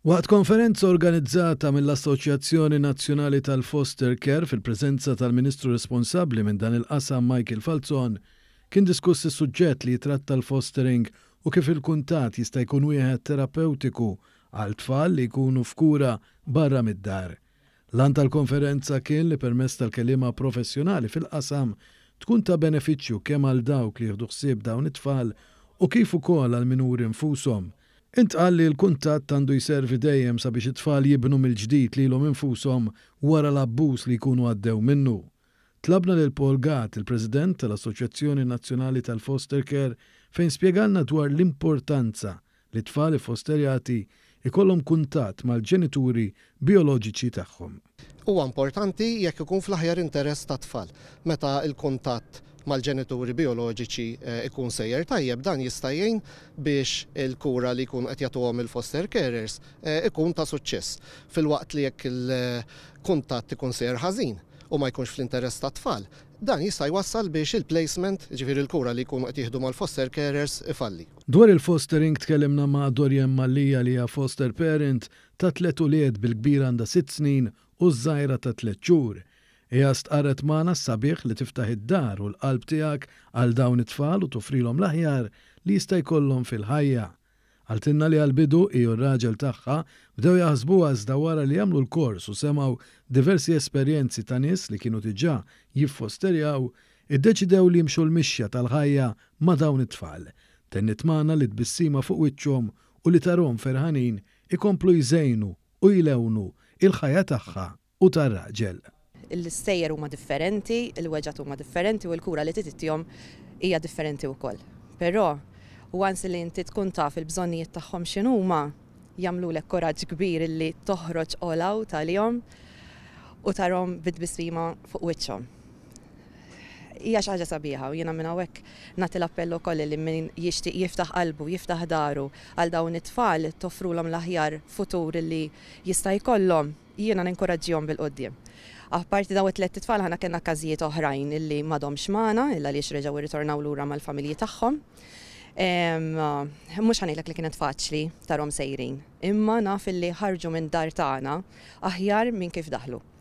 Waqt konferenza organizzata mill-Assoċjazzjoni Nazzjonali tal-Foster Care fil-preżenza tal-Ministru responsabbli minn dan il-qasam Michael Falzon, kien diskuss is-suġġett li jitratta l-fostering u kif il-kuntat jista' jkun wieħed terapeutiku għal tfal li jkunu fkura barra mid-dar. Lan tal-konferenza kien li permess tal-kelima professjonali fil-qasam tkun ta' benefiċċju kemm għal dawk li jieħdu ħsieb dawn it-tfal u kif ukoll għal minuri nfushom. Intqal li l-kuntat għandu jservi dejjem sabiex it-tfal jibnu mill-ġdid li l-om infusom wara l-abbus li jkunu għaddew minnu. Tlabna l Gat, il-President tal-Assoċjazzjoni Nazzjonali tal-Foster Care, fejn spiegalna dwar l-importanza li tfal fosterjati ikollhom kuntat mal-ġenituri bioloġiċi tagħhom. Huwa importanti jekk ikun fl-aħjar interess tat tfal meta il-kuntatt mal-ġenituri bioloġiċi eh, ikun sejjer tajjeb dan jista' biex il-kura li jkun qed jagħtuhom il-foster carers eh, ikun ta' suċċess fil-waqt li jekk il-kuntatt ikun sejjer ħażin u ma jkunx fl-interess ta' tfal. Dan jista' jwassal biex il-placement, ġifir il-kura li jkunu qed jieħdu mal-foster carers ifalli. Dwar il-fostering tkellimna ma' Dorjem Mallija li hija foster parent ta' tlet ulied bil kbira għandha sitt snin u żgħira ta' tlet xhur hija stqaret Mana sabiħ li tiftaħ id-dar u l-qalb tiegħek għal dawn it-tfal u tofrilhom l-aħjar li jista' jkollhom fil-ħajja. Għaltinna li għal-bidu i r-raġel tagħha bdew jaħsbu għazda wara li jagħmlu l-kors u semaw diversi esperjenzi ta' nies li kienu diġà jiffosterjaw, iddeċidew li jimxu l-mixja tal-ħajja ma' dawn it-tfal. Tennit mana li tbissima fuq wiċċhom u li tarom ferħanin ikomplu jżejnu u jlewnu il-ħajja tagħha u tar-raġel l-sejjer huma differenti, il-weġat huma differenti u l-kura li titittihom hija differenti wkoll. Però once li inti tkun taf il-bżonnijiet tagħhom x'inhuma, jagħmlulek koraġġ kbir li toħroġ all out għalihom u tarhom bidbisima fuq wiċċhom. Hija xi ħaġa sabiħa u jiena minn hawnhekk nagħti l-appell ukoll li min jixtieq jiftaħ qalbu, jiftaħ daru għal dawn it-tfal toffrulhom l-aħjar futur li jista' jkollhom jiena ninkoraġġihom bil qudiem Apparti daw it-tlet tfal ħana kena każijiet oħrajn illi madomx magħna, illa li xreġaw irritornaw lura mal-familji tagħhom. Mux ah, ħanilek li kienet faċli tarom sejrin, imma naf illi ħarġu minn dar tagħna aħjar minn kif daħlu.